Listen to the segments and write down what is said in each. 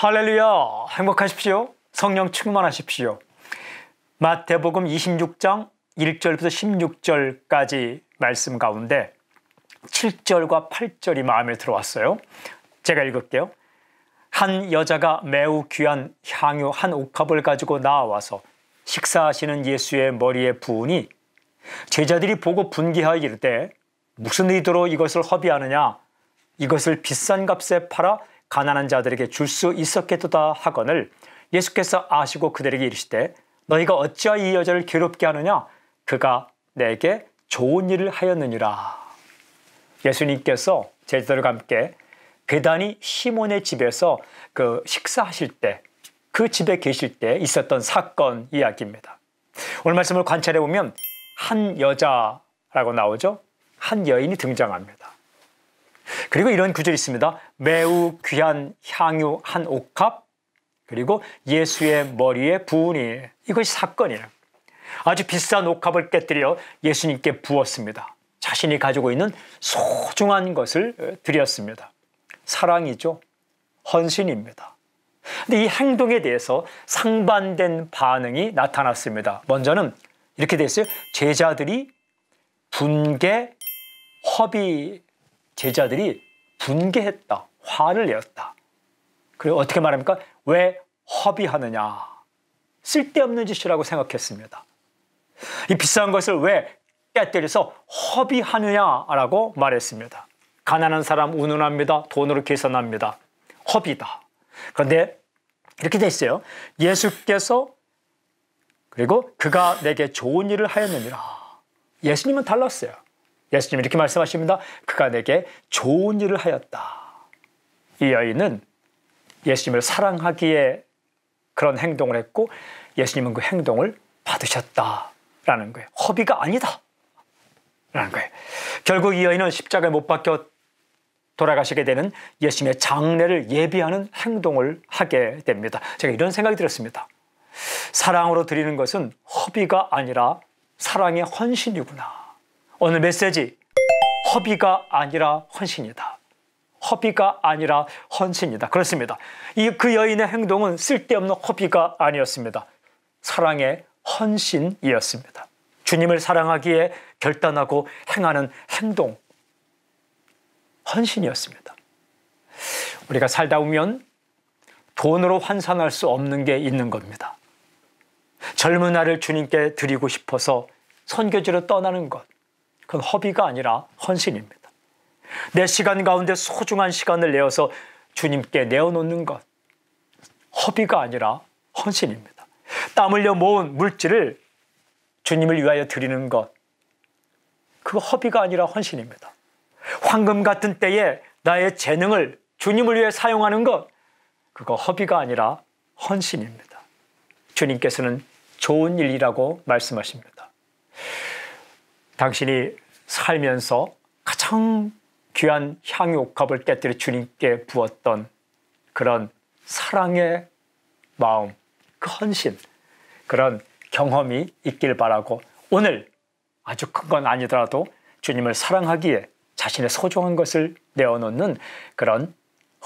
할렐루야! 행복하십시오. 성령 충만하십시오. 마태복음 26장 1절부터 16절까지 말씀 가운데 7절과 8절이 마음에 들어왔어요. 제가 읽을게요. 한 여자가 매우 귀한 향유 한 옥합을 가지고 나와서 식사하시는 예수의 머리에 부으니 제자들이 보고 분개하여 이르되 무슨 의도로 이것을 허비하느냐 이것을 비싼 값에 팔아 가난한 자들에게 줄 수 있었겠도다 하거늘 예수께서 아시고 그들에게 이르시되 너희가 어찌하여 이 여자를 괴롭게 하느냐 그가 내게 좋은 일을 하였느니라 예수님께서 제자들과 함께 베단이 시몬의 집에서 그 식사하실 때 그 집에 계실 때 있었던 사건 이야기입니다. 오늘 말씀을 관찰해 보면 한 여자라고 나오죠. 한 여인이 등장합니다. 그리고 이런 구절이 있습니다. 매우 귀한 향유 한 옥합 그리고 예수의 머리에 부으니 이것이 사건이에요. 아주 비싼 옥합을 깨뜨려 예수님께 부었습니다. 자신이 가지고 있는 소중한 것을 드렸습니다. 사랑이죠. 헌신입니다. 근데 이 행동에 대해서 상반된 반응이 나타났습니다. 먼저는 이렇게 되어요 제자들이 분개, 허비, 제자들이 분개했다. 화를 내었다. 그리고 어떻게 말합니까? 왜 허비하느냐. 쓸데없는 짓이라고 생각했습니다. 이 비싼 것을 왜 때때려서 허비하느냐라고 말했습니다. 가난한 사람 운운합니다. 돈으로 계산합니다. 허비다. 그런데 이렇게 돼 있어요. 예수께서 그리고 그가 내게 좋은 일을 하였느니라. 예수님은 달랐어요. 예수님 이렇게 말씀하십니다. 그가 내게 좋은 일을 하였다. 이 여인은 예수님을 사랑하기에 그런 행동을 했고 예수님은 그 행동을 받으셨다라는 거예요. 허비가 아니다. 라는 거예요. 결국 이 여인은 십자가에 못 박혀 돌아가시게 되는 예수님의 장례를 예비하는 행동을 하게 됩니다. 제가 이런 생각이 들었습니다. 사랑으로 드리는 것은 허비가 아니라 사랑의 헌신이구나. 오늘 메시지 허비가 아니라 헌신이다. 허비가 아니라 헌신이다. 그렇습니다. 이 그 여인의 행동은 쓸데없는 허비가 아니었습니다. 사랑의 헌신이었습니다. 주님을 사랑하기에 결단하고 행하는 행동, 헌신이었습니다. 우리가 살다 보면 돈으로 환산할 수 없는 게 있는 겁니다. 젊은 날을 주님께 드리고 싶어서 선교지로 떠나는 것, 그건 허비가 아니라 헌신입니다. 내 시간 가운데 소중한 시간을 내어서 주님께 내어놓는 것. 허비가 아니라 헌신입니다. 땀 흘려 모은 물질을 주님을 위하여 드리는 것. 그거 허비가 아니라 헌신입니다. 황금 같은 때에 나의 재능을 주님을 위해 사용하는 것. 그거 허비가 아니라 헌신입니다. 주님께서는 좋은 일이라고 말씀하십니다. 당신이 살면서 가장 귀한 향유옥합을 깨뜨려 주님께 부었던 그런 사랑의 마음, 그 헌신, 그런 경험이 있길 바라고 오늘 아주 큰 건 아니더라도 주님을 사랑하기에 자신의 소중한 것을 내어놓는 그런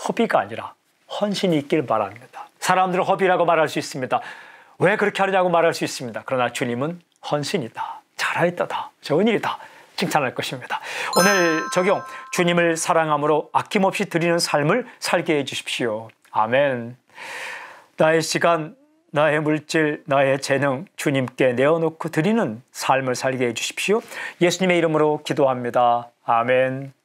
허비가 아니라 헌신이 있길 바랍니다. 사람들은 허비라고 말할 수 있습니다. 왜 그렇게 하느냐고 말할 수 있습니다. 그러나 주님은 헌신이다. 잘아있다다 좋은 일이다. 칭찬할 것입니다. 오늘 적용, 주님을 사랑함으로 아낌없이 드리는 삶을 살게 해주십시오. 아멘. 나의 시간, 나의 물질, 나의 재능 주님께 내어놓고 드리는 삶을 살게 해주십시오. 예수님의 이름으로 기도합니다. 아멘.